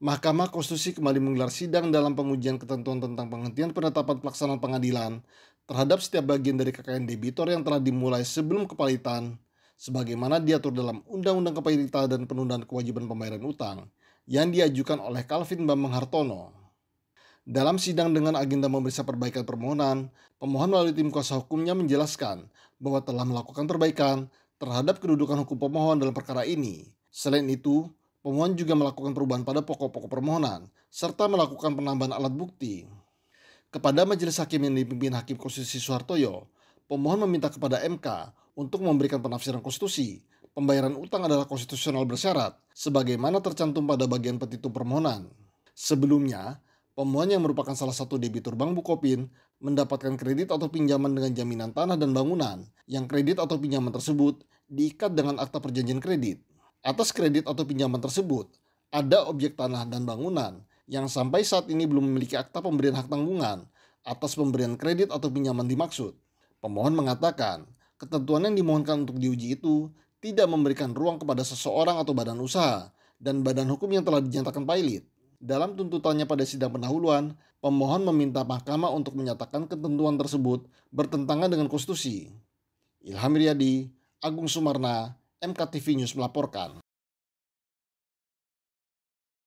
Mahkamah Konstitusi kembali menggelar sidang dalam pengujian ketentuan tentang penghentian penetapan pelaksanaan pengadilan terhadap setiap bagian dari kekayaan debitor yang telah dimulai sebelum kepalitan, sebagaimana diatur dalam Undang-Undang Kepalitan dan Penundaan Kewajiban Pembayaran Utang yang diajukan oleh Calvin Bambang Hartono. Dalam sidang dengan agenda memeriksa perbaikan permohonan, pemohon melalui tim kuasa hukumnya menjelaskan bahwa telah melakukan perbaikan terhadap kedudukan hukum pemohon dalam perkara ini. Selain itu, Pemohon juga melakukan perubahan pada pokok-pokok permohonan, serta melakukan penambahan alat bukti. Kepada majelis hakim yang dipimpin Hakim Konstitusi Soehartoyo, pemohon meminta kepada MK untuk memberikan penafsiran konstitusi. Pembayaran utang adalah konstitusional bersyarat, sebagaimana tercantum pada bagian petitum permohonan. Sebelumnya, pemohon yang merupakan salah satu debitur Bank Bukopin mendapatkan kredit atau pinjaman dengan jaminan tanah dan bangunan, yang kredit atau pinjaman tersebut diikat dengan akta perjanjian kredit Atas kredit atau pinjaman tersebut, ada objek tanah dan bangunan yang sampai saat ini belum memiliki akta pemberian hak tanggungan atas pemberian kredit atau pinjaman dimaksud. Pemohon mengatakan, ketentuan yang dimohonkan untuk diuji itu tidak memberikan ruang kepada seseorang atau badan usaha dan badan hukum yang telah dinyatakan pilot. Dalam tuntutannya pada sidang pendahuluan, pemohon meminta mahkamah untuk menyatakan ketentuan tersebut bertentangan dengan konstitusi. Ilham Riyadi, Agung Sumarna, MKTV News melaporkan.